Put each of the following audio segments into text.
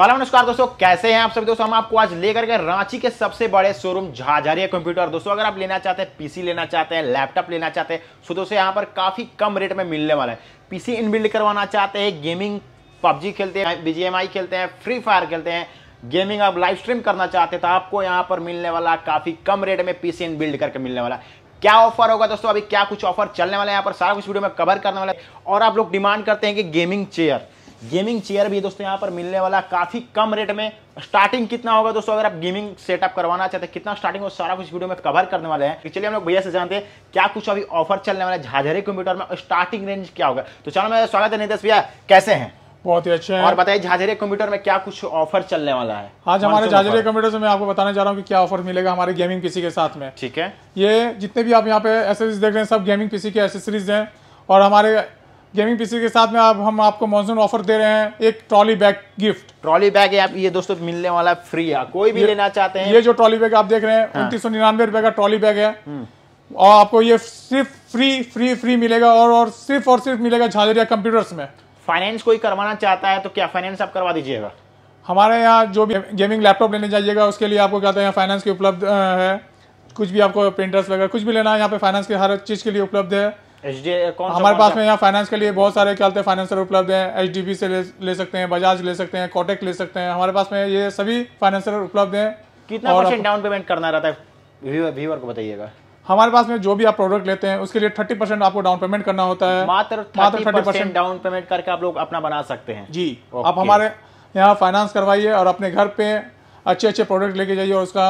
Hello नमस्कार दोस्तों कैसे हैं आप सभी दोस्तों हम आपको आज लेकर के रांची के सबसे बड़े शोरूम झाझारिया कंप्यूटर दोस्तों अगर आप लेना चाहते हैं पीसी लेना चाहते हैं लैपटॉप लेना चाहते हैं तो दोस्तों यहां पर काफ़ी कम रेट में मिलने वाला है पीसी इनबिल्ड करवाना चाहते हैं गेमिंग पबजी खेलते हैं बीजीएमआई खेलते हैं फ्री फायर खेलते हैं गेमिंग आप लाइव स्ट्रीम करना चाहते तो आपको यहाँ पर मिलने वाला काफ़ी कम रेट में पी बिल्ड करके मिलने वाला क्या ऑफर होगा दोस्तों अभी क्या कुछ ऑफर चलने वाला है यहाँ पर सारा कुछ वीडियो में कवर करने वाला है और आप लोग डिमांड करते हैं कि गेमिंग चेयर गेमिंग चेयर भी दोस्तों यहाँ पर मिलने वाला काफ़ी कम रेट में स्टार्टिंग कितना होगा दोस्तों अगर आप गेमिंग सेटअप करवाना चाहते हैं कितना स्टार्टिंग हो सारा कुछ वीडियो में कवर करने वाले हैं तो चलिए हम लोग भैया से जानते हैं क्या कुछ अभी ऑफर चलने वाला है झाझरे कंप्यूटर में स्टार्टिंग रेंज क्या होगा तो चलो मेरा स्वागत है नितेश भैया कैसे हैं बहुत ही अच्छे हैं और बताइए झाझरे कंप्यूटर में क्या कुछ ऑफर चलने वाला है आज हमारे झाझरे कंप्यूटर से मैं आपको बताने जा रहा हूँ कि क्या ऑफर मिलेगा हमारे गेमिंग पीसी के साथ में ठीक है ये जितने भी आप यहाँ पे एसेसरीज देख रहे हैं सब गेमिंग पीसी के एसेसरीज हैं और हमारे गेमिंग पीसी के साथ में आप हम आपको मानसून ऑफर दे रहे हैं एक trolley bag gift trolley bag आप ये दोस्तों मिलने वाला है फ्री है कोई भी लेना चाहते हैं ये जो ट्रॉली बैग आप देख रहे हैं हाँ। उन्तीस सौ निन्यानवे रुपए का ट्रॉली बैग है हम्म। और आपको ये सिर्फ फ्री फ्री फ्री मिलेगा और और सिर्फ और सिर्फ मिलेगा झाझरिया कंप्यूटर्स में फाइनेंस कोई करवाना चाहता है तो क्या फाइनेंस आप करवा दीजिएगा हमारे यहाँ जो भी गेमिंग लैपटॉप लेने जाइएगा उसके लिए आपको क्या यहाँ फाइनेंस की उपलब्ध है कुछ भी आपको प्रिंटर्स वगैरह कुछ भी लेना है यहाँ पे फाइनेंस के हर चीज़ के लिए उपलब्ध है एच डी कौन हमारे पास में यहाँ फाइनेंस के लिए बहुत सारे क्या होते हैं फाइनेंसर उपलब्ध हैं एच डी बी से ले, ले सकते हैं बजाज ले सकते हैं कॉटेक ले सकते हैं हमारे पास में ये सभी फाइनेंसर उपलब्ध हैं कितना परसेंट डाउन पेमेंट करना रहता है को बताइएगा हमारे पास में जो भी आप प्रोडक्ट लेते हैं उसके लिए थर्टी परसेंट आपको डाउन पेमेंट करना होता है मात्र मात्र थर्टी परसेंट डाउन पेमेंट करके आप लोग अपना बना सकते हैं जी आप हमारे यहाँ फाइनेंस करवाइए और अपने घर पे अच्छे अच्छे प्रोडक्ट लेके जाइए और उसका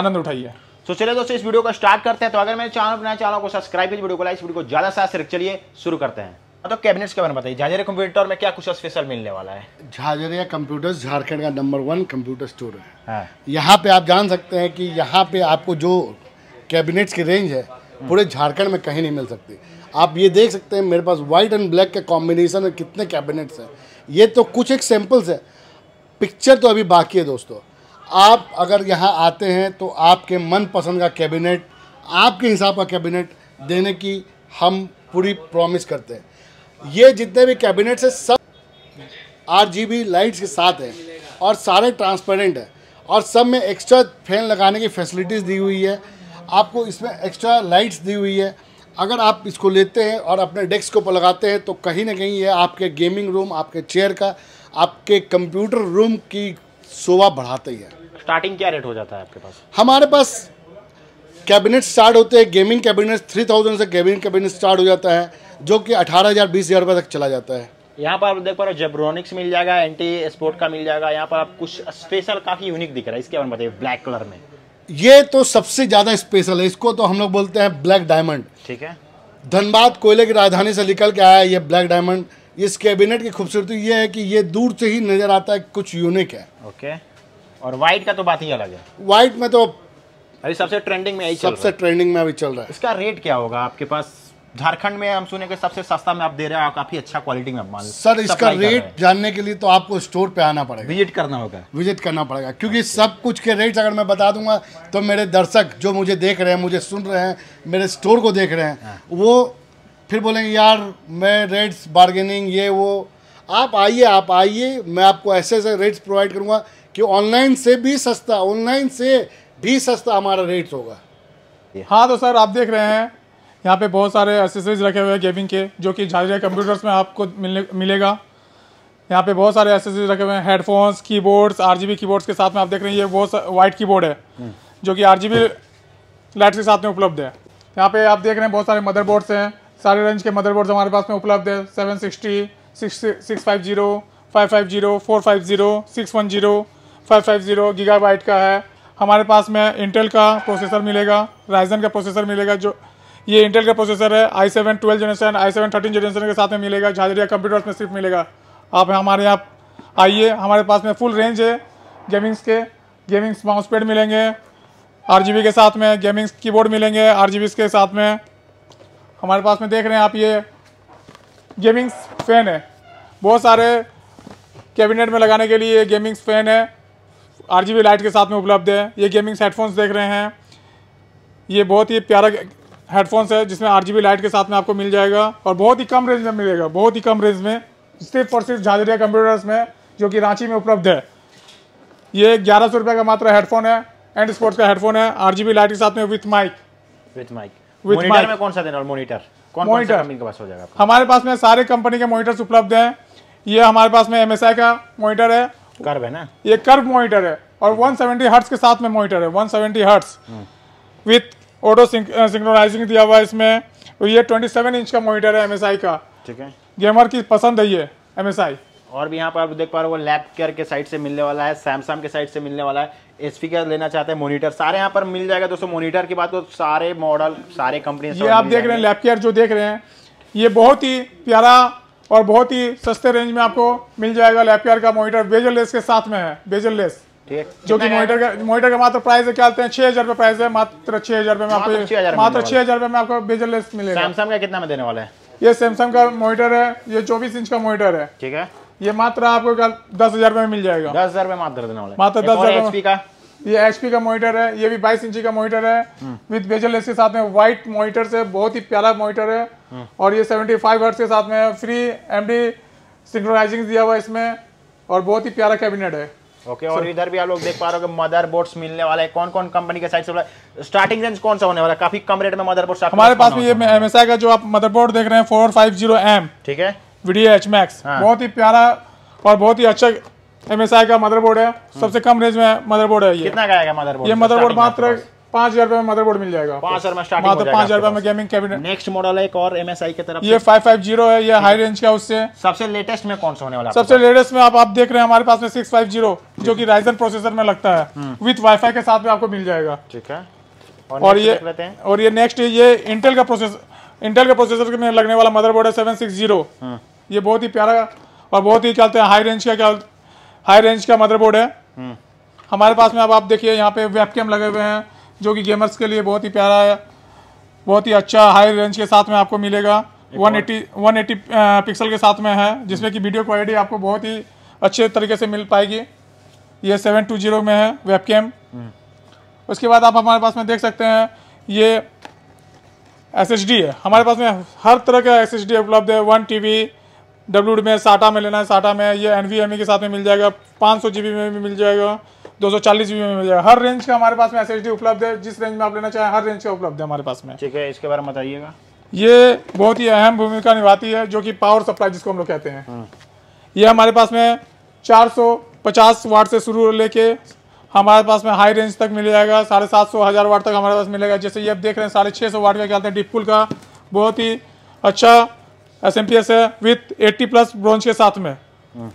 आनंद उठाइए तो चलिए दोस्तों इस वीडियो को स्टार्ट करते हैं तो अगर मेरे चैनल बनाए चैनल को सब्सक्राइब इस वीडियो को लाइक वीडियो को ज्यादा से ज्यादा चलिए शुरू करते हैं तो कैबिनेट्स के बारे में बताइए झाझरिया कंप्यूटर में क्या कुछ स्पेशल मिलने वाला है झाझरिया कंप्यूटर्स झारखंड का नंबर वन कंप्यूटर स्टोर है हाँ। यहाँ पे आप जान सकते हैं कि यहाँ पे आपको जो कैबिनेट्स की रेंज है पूरे झारखंड में कहीं नहीं मिल सकती आप ये देख सकते हैं मेरे पास वाइट एंड ब्लैक के कॉम्बिनेशन में कितने कैबिनेट्स हैं ये तो कुछ एक सैम्पल्स है पिक्चर तो अभी बाकी है दोस्तों आप अगर यहाँ आते हैं तो आपके मनपसंद का कैबिनेट आपके हिसाब का कैबिनेट देने की हम पूरी प्रॉमिस करते हैं ये जितने भी कैबिनेट्स हैं सब आर लाइट्स के साथ हैं और सारे ट्रांसपेरेंट हैं और सब में एक्स्ट्रा फैन लगाने की फैसिलिटीज़ दी हुई है आपको इसमें एक्स्ट्रा लाइट्स दी हुई है अगर आप इसको लेते हैं और अपने डेस्क को लगाते हैं तो कहीं ना कहीं ये आपके गेमिंग रूम आपके चेयर का आपके कंप्यूटर रूम की शोभा ही है स्टार्टिंग क्या रेट हो जाता है आपके पास हमारे पास कैबिनेट स्टार्ट होते हैं गेमिंग कैबिनेट थ्री थाउजेंड से गेमिंग कैबिनेट स्टार्ट हो जाता है जो कि अठारह हज़ार बीस हज़ार रुपये तक चला जाता है यहाँ पर आप देख पा रहे हो जेब्रोनिक्स मिल जाएगा एंटी स्पोर्ट का मिल जाएगा यहाँ पर आप कुछ स्पेशल काफ़ी यूनिक दिख रहा है इसके बारे में बताइए ब्लैक कलर में ये तो सबसे ज़्यादा स्पेशल है इसको तो हम लोग बोलते हैं ब्लैक डायमंड ठीक है धनबाद कोयले की राजधानी से निकल के आया ये ब्लैक डायमंड इस कैबिनेट की खूबसूरती ये है कि ये दूर से ही नज़र आता है कुछ यूनिक है ओके और वाइट का तो बात ही अलग है वाइट में तो अभी सबसे ट्रेंडिंग में सबसे ट्रेंडिंग में अभी चल रहा है इसका रेट क्या होगा आपके पास झारखंड में हम सुने के सबसे सस्ता में आप दे रहे हैं काफी अच्छा क्वालिटी में माल सर इसका रेट जानने के लिए तो आपको स्टोर पे आना पड़ेगा विजिट करना होगा विजिट करना पड़ेगा क्योंकि सब कुछ के रेट अगर मैं बता दूंगा तो मेरे दर्शक जो मुझे देख रहे हैं मुझे सुन रहे हैं मेरे स्टोर को देख रहे हैं हाँ। वो फिर बोलेंगे यार मैं रेट्स बार्गेनिंग ये वो आप आइए आप आइए मैं आपको ऐसे ऐसे रेट्स प्रोवाइड करूँगा कि ऑनलाइन से भी सस्ता ऑनलाइन से भी सस्ता हमारा रेट्स होगा हाँ तो सर आप देख रहे हैं यहाँ पे बहुत सारे एसेसरीज रखे हुए हैं गेमिंग के जो कि झारिया कंप्यूटर्स में आपको मिलने मिलेगा यहाँ पे बहुत सारे एसेसरीज रखे हुए हैं हेडफोन्स कीबोर्ड्स आरजीबी कीबोर्ड्स के साथ में आप देख रहे हैं ये बहुत वाइट कीबोर्ड है हम्म। जो कि आरजीबी लाइट्स के साथ में उपलब्ध है यहाँ पे आप देख रहे हैं बहुत सारे मदरबोर्ड्स हैं सारे रेंज के मदरबोर्ड्स हमारे पास में उपलब्ध है seven sixty six six five zero five five zero four five zero six one zero five five zero giga का है हमारे पास में इंटेल का प्रोसेसर मिलेगा राइजन का प्रोसेसर मिलेगा जो ये इंटेल का प्रोसेसर है i seven twelve generation i seven thirteen generation के साथ में मिलेगा झाजरिया कंप्यूटर्स में सिर्फ मिलेगा आप हमारे यहाँ आइए हमारे पास में फुल रेंज है गेमिंग्स के गेमिंग्स माउस पैड मिलेंगे आर के साथ में गेमिंग्स कीबोर्ड मिलेंगे आर के साथ में हमारे पास में देख रहे हैं आप ये गेमिंग्स फ़ैन है बहुत सारे कैबिनेट में लगाने के लिए ये गेमिंग्स फ़ैन है आर लाइट के साथ में उपलब्ध है ये गेमिंग्स हेडफोन्स देख रहे हैं ये बहुत ही प्यारा हेडफोन्स है जिसमें आर लाइट के साथ में आपको मिल जाएगा और बहुत ही कम रेंज में मिलेगा बहुत ही कम रेंज में सिर्फ और सिर्फ झाझरिया कंप्यूटर्स में जो कि रांची में उपलब्ध है ये ग्यारह सौ का मात्र हेडफोन है एंड स्पोर्ट्स का हेडफोन है आर लाइट के साथ में with mic with mic with mic में कौन सा देना मोनिटर कौन मॉनिटर के पास हो जाएगा हमारे पास में सारे कंपनी के मॉनिटर्स उपलब्ध हैं ये हमारे पास में एम का मोनिटर है कर्व है ना ये कर्व मोनिटर है और 170 सेवेंटी के साथ में मॉनिटर है 170 seventy hertz with auto synchronizing uh, दिया हुआ है इसमें तो ये 27 इंच का मॉनिटर है एमएसआई का ठीक है गेमर की पसंद है ये एमएसआई और भी यहाँ पर आप देख पा रहे हो लैप केयर के साइड से मिलने वाला है सैमसंग के साइड से मिलने वाला है एच का लेना चाहते हैं मोनिटर सारे यहाँ पर मिल जाएगा दोस्तों मोनिटर की बात को सारे मॉडल सारे कंपनी ये आप देख रहे हैं लैप केयर जो देख रहे हैं ये बहुत ही प्यारा और बहुत ही सस्ते रेंज में आपको मिल जाएगा लैप केयर का मॉनिटर बेजल लेस के साथ में है बेजल लेस जो कि मॉनिटर का मॉनिटर का मात्र प्राइस है क्या हैं छह हजार रुपए प्राइस है मात्र छह हजार रुपए में आपको मात्र छह हजार रुपए में आपको बेजरलेस मिलेगा सैमसंग का कितना में देने वाला है ये सैमसंग का मॉनिटर है ये चौबीस इंच का मॉनिटर है ठीक है ये मात्र आपको दस हजार रुपए में मिल जाएगा दस हजार मात्र देने वाला मात्र दस हजार का ये एचपी का मॉनिटर है ये भी 22 इंची का मॉनिटर है विद हम्म। बेजरलेस के साथ में व्हाइट मॉनिटर से बहुत ही प्यारा मॉनिटर है हम्म। और ये 75 हर्ट्ज के साथ में फ्री एमडी सिंक्रोनाइजिंग दिया हुआ इसमें और बहुत ही प्यारा कैबिनेट है ओके okay, और इधर भी आप लोग देख पा रहे हो मदर बोर्ड्स मिलने वाला है कौन कौन कंपनी के साइड से स्टार्टिंग रेंज कौन सा होने वाला है काफी कम रेट में मदर बोर्ड हमारे पास भी ये एमएसआई का जो आप मदर बोर्ड देख रहे हैं फोर फाइव जीरो एम ठीक है वीडियो एच मैक्स बहुत ही प्यारा और बहुत ही अच्छा एमएसआई का मदर है सबसे कम रेंज में मदर है ये कितना का आएगा मदरबोर्ड ये मदरबोर्ड मात्र पांच हजार रुपए में मदरबोर्ड मिल जाएगा पांच हजार में स्टार्टिंग मात्र पांच हजार रुपए में गेमिंग कैबिनेट नेक्स्ट मॉडल है एक और एम एस आई की तरफ ये फाइव फाइव जीरो है ये हाई रेंज का उससे सबसे लेटेस्ट में कौन सा होने वाला सबसे लेटेस्ट में आप आप देख रहे हैं हमारे पास में सिक्स फाइव जीरो जो की राइजन प्रोसेसर में लगता है विथ हम्म। वाई के साथ में आपको मिल जाएगा ठीक है और ये और ये नेक्स्ट ये इंटेल का प्रोसेसर इंटेल के प्रोसेसर में लगने वाला मदरबोर्ड है सेवन सिक्स जीरो ये बहुत ही प्यारा और बहुत ही चलते हैं हाई रेंज का क्या हाई रेंज का मदरबोर्ड है हम्म। हमारे पास में अब आप देखिए यहाँ पे वेबकैम लगे हुए हैं जो कि गेमर्स के लिए बहुत ही प्यारा है बहुत ही अच्छा हाई रेंज के साथ में आपको मिलेगा 180 180 पिक्सल के साथ में है जिसमें कि वीडियो क्वालिटी आपको बहुत ही अच्छे तरीके से मिल पाएगी ये 720 में है वेबकैम हम्म। उसके बाद आप हमारे पास में देख सकते हैं ये एस है हमारे पास में हर तरह का एस उपलब्ध है वन टी डब्ल्यू में साटा में लेना है साटा में ये एन e के साथ में मिल जाएगा पाँच सौ में भी मिल जाएगा दो सौ चालीस में मिल जाएगा हर रेंज का हमारे पास में एस उपलब्ध है जिस रेंज में आप लेना चाहें हर रेंज का उपलब्ध है हमारे पास में ठीक है इसके बारे में बताइएगा ये बहुत ही अहम भूमिका निभाती है जो कि पावर सप्लाई जिसको हम लोग कहते हैं हम्म। ये हमारे पास में 450 वाट से शुरू लेके हमारे पास में हाई रेंज तक मिल जाएगा साढ़े सात सौ हज़ार वाट तक हमारे पास मिलेगा जैसे ये आप देख रहे हैं साढ़े छः सौ वाट का क्या हैं डिपपुल का बहुत ही अच्छा एस एम पी एस है विथ एट्टी प्लस ब्रॉन्च के साथ में हम्म।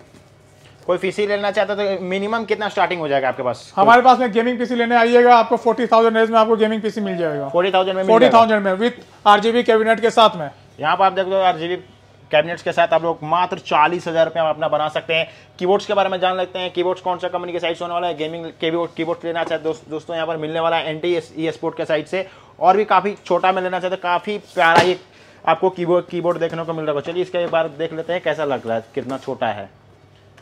कोई पीसी लेना चाहता है तो मिनिमम कितना स्टार्टिंग हो जाएगा आपके पास हमारे पास में गेमिंग पीसी लेने आइएगा आपको फोर्टी थाउजेंड में आपको गेमिंग पीसी मिल जाएगा फोर्टी थाउजेंड में फोर्टी थाउजेंड में विथ आरजीबी कैबिनेट के साथ में यहाँ पर आप देख लो आरजीबी कैबिनेट्स के साथ आप लोग मात्र चालीस हज़ार रुपये अपना बना सकते हैं कीबोर्ड्स के बारे में जान लेते हैं कीबोर्ड्स कौन सा कंपनी के साइड से होने वाला है गेमिंग कीबोर्ड लेना चाहते दोस्त, दोस्तों यहाँ पर मिलने वाला है एन टी ई स्पोर्ट के साइड से और भी काफ़ी छोटा में लेना चाहते काफ़ी प्यारा ये आपको कीबोर्ड कीबोर्ड देखने को मिल रहा है चलिए इसके में देख लेते हैं कैसा लग रहा है कितना छोटा है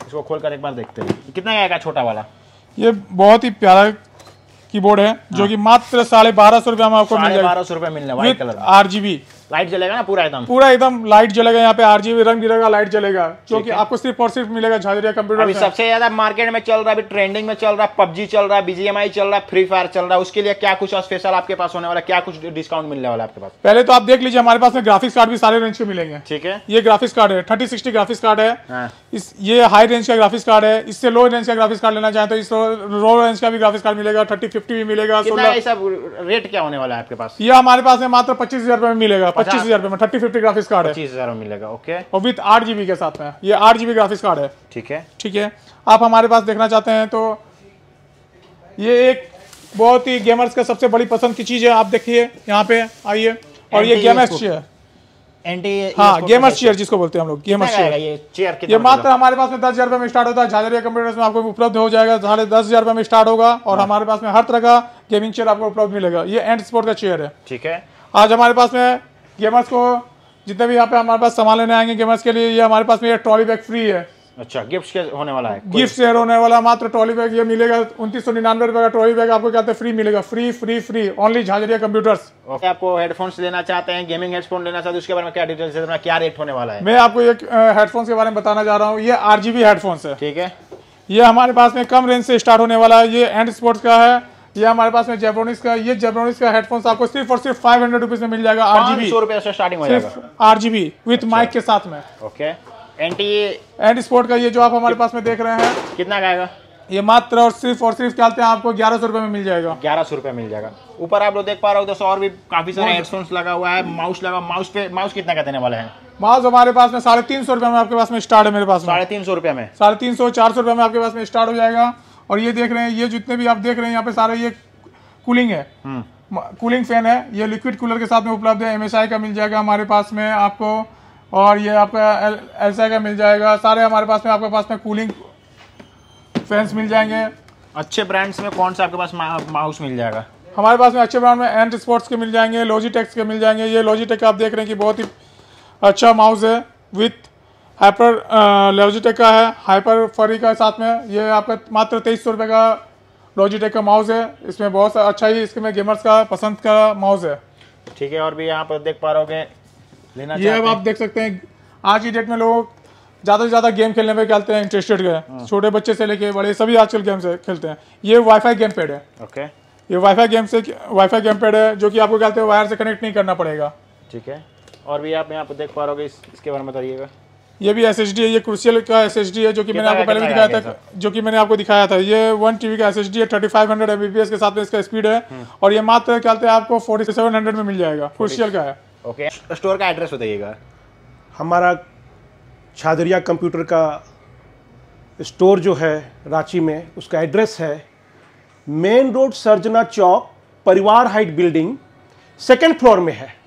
इसको खोल कर एक बार देखते हैं कितना आएगा छोटा वाला ये बहुत ही प्यारा कीबोर्ड है जो हाँ। कि मात्र साढ़े बारह सौ रुपया में आपको बारह सौ रुपया मिलने वाला आर जी बी लाइट जलेगा ना पूरा एकदम पूरा एकदम लाइट जलेगा यहाँ पे आरजीबी रंग बिरंगा लाइट जलेगा जो कि आपको सिर्फ और सिर्फ मिलेगा झाजरिया कंप्यूटर अभी सबसे ज्यादा मार्केट में चल रहा है अभी ट्रेंडिंग में चल रहा है पबजी चल रहा है बीजीएमआई चल रहा है फ्री फायर चल रहा है उसके लिए क्या कुछ स्पेशल आपके पास होने वाला क्या कुछ डिस्काउंट मिलने वाला आपके पास पहले तो आप देख लीजिए हमारे पास में ग्राफिक्स कार्ड भी सारे रेंज के मिलेंगे ठीक है ये ग्राफिक्स कार्ड है थर्टी सिक्सटी ग्राफिक्स कार्ड है हाँ। इस ये हाई रेंज का ग्राफिक्स कार्ड है इससे लो रेंज का ग्राफिक्स कार्ड लेना चाहे तो इस लो रेंज का भी ग्राफिक्स कार्ड मिलेगा थर्टी फिफ्टी भी मिलेगा सोलह रेट क्या होने वाला है आपके पास ये हमारे पास मात्र पच्चीस हजार में मिलेगा पच्चीस हजार में थर्टी फिफ्टी ग्राफिक्स कार्ड है पच्चीस हजार में मिलेगा ओके और विद आठ जीबी के साथ में ये आठ जीबी ग्राफिक्स कार्ड है ठीक है ठीक है आप हमारे पास देखना चाहते हैं तो ये एक बहुत ही गेमर्स का सबसे बड़ी पसंद की चीज़ है आप देखिए यहाँ पे आइए और ये गेमर्स चेयर एंटी हाँ गेमर्स चेयर जिसको बोलते हैं हम लोग गेमर्स चेयर ये चेयर ये मात्र हमारे पास में दस हजार में स्टार्ट होता है झाजरिया कंप्यूटर्स में आपको उपलब्ध हो जाएगा साढ़े दस हजार में स्टार्ट होगा और हाँ। हमारे पास में हर तरह का गेमिंग चेयर आपको उपलब्ध मिलेगा ये एंड स्पोर्ट का चेयर है ठीक है आज हमारे पास में गेमर्स को जितने भी यहाँ पे हमारे पास सामान लेने आएंगे गेमर्स के लिए ये हमारे पास में ये ट्रॉली बैग फ्री है अच्छा गिफ्ट होने वाला है गिफ्ट शेयर होने वाला मात्र ट्रॉली बैग ये मिलेगा उन्तीस सौ निन्यानवे रुपए का ट्रॉली बैग आपको कहते हैं फ्री मिलेगा free free free only Jhajharia computers okay. आपको हेडफोन्स लेना चाहते हैं गेमिंग हेडफोन लेना चाहते हैं उसके बारे में क्या डिटेल्स है क्या रेट होने वाला है मैं आपको एक हेडफोन्स के बारे में बताना चाह रहा हूँ ये आर हेडफोन्स है ठीक है ये हमारे पास में कम रेंज से स्टार्ट होने वाला है ये एंड स्पोर्ट्स का है ये हमारे पास में जेब्रोनिक्स का ये जेब्रोनिक्स का हेडफोन्स आपको सिर्फ और सिर्फ फाइव हंड्रेड रुपीज में मिल जाएगा आर जी बी से R G B with mic के साथ में ओके एंटी एंटी स्पोर्ट का ये जो आप हमारे पास में देख रहे हैं कितना का आएगा ये मात्र और सिर्फ और सिर्फ क्या हैं आपको ग्यारह सौ रुपए में मिल जाएगा ग्यारह सौ रुपए मिल जाएगा ऊपर आप लोग देख पा रहे हो दोस्तों और भी काफी सारे हेडफोन्स लगा हुआ है माउस लगा माउस पे माउस कितना का देने वाले है माउस हमारे पास में साढ़े तीन सौ रुपए में आपके पास में स्टार्ट है मेरे पास साढ़े तीन सौ रुपए में साढ़े तीन सौ चार सौ रुपए में आपके पास में स्टार्ट हो जाएगा और ये देख रहे हैं ये जितने भी आप देख रहे हैं यहाँ पे सारे ये कूलिंग है कूलिंग हम्म। फैन है ये लिक्विड कूलर के साथ में उपलब्ध है एम का मिल जाएगा हमारे पास में आपको और ये आपका एल का मिल जाएगा सारे हमारे पास में आपके पास में कूलिंग फैंस मिल जाएंगे अच्छे ब्रांड्स में कौन सा आपके पास माउस मिल जाएगा हमारे पास में अच्छे ब्रांड में एंड स्पोर्ट्स के मिल जाएंगे लॉजिटेक्स के मिल जाएंगे ये लॉजिटेक आप देख रहे हैं कि बहुत ही अच्छा माउस है विथ हाइपर लॉजिटेक uh, का है हाइपर फरी का साथ में ये आपका मात्र तेईस सौ रुपये का लॉजिटेक का माउस है इसमें बहुत अच्छा ही में गेमर्स का पसंद का माउस है ठीक है और भी यहाँ पर देख पा रहे लेना ये अब आप देख सकते हैं आज की डेट में लोग ज़्यादा से ज़्यादा गेम खेलने में खेलते हैं इंटरेस्टेड गए हाँ। छोटे बच्चे से लेके बड़े सभी आजकल गेम से खेलते हैं ये वाईफाई गेम पैड है ओके ये वाईफाई गेम से वाईफाई गेम पैड है जो कि आपको कहते हैं वायर से कनेक्ट नहीं करना पड़ेगा ठीक है और भी आप यहाँ पर देख पा रहे इस, इसके बारे में बताइएगा ये भी एस है ये क्रूसियल का एस है जो कि मैंने आपको पहले भी दिखाया था जो कि मैंने आपको दिखाया था ये वन टीवी का एस है थर्टी फाइव हंड्रेड के साथ में इसका स्पीड है हम्म। और ये मात्र क्या है आपको फोर्टी सेवन हंड्रेड में मिल जाएगा क्रूसियल का है ओके स्टोर का एड्रेस बताइएगा हमारा छादरिया कंप्यूटर का स्टोर जो है रांची में उसका एड्रेस है मेन रोड सर्जना चौक परिवार हाइट बिल्डिंग सेकेंड फ्लोर में है